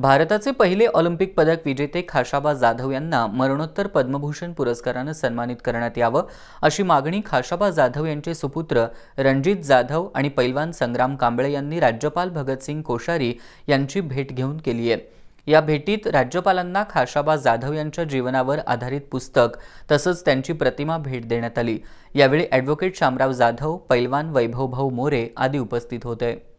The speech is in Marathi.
भारताचे पहिले ऑलिम्पिक पदक विजेते खाशाबा जाधव यांना मरणोत्तर पद्मभूषण पुरस्कारानं सन्मानित करण्यात यावं अशी मागणी खाशाबा जाधव यांचे सुपुत्र रणजित जाधव आणि पैलवान संग्राम कांबळे यांनी राज्यपाल भगतसिंग कोश्यारी यांची भेट घेऊन केली आहे या भेटीत राज्यपालांना खाशाबा जाधव यांच्या जीवनावर आधारित पुस्तक तसंच त्यांची प्रतिमा भेट देण्यात आली यावेळी ॲडव्होकेट शामराव जाधव पैलवान वैभवभाऊ मोरे आदी उपस्थित होते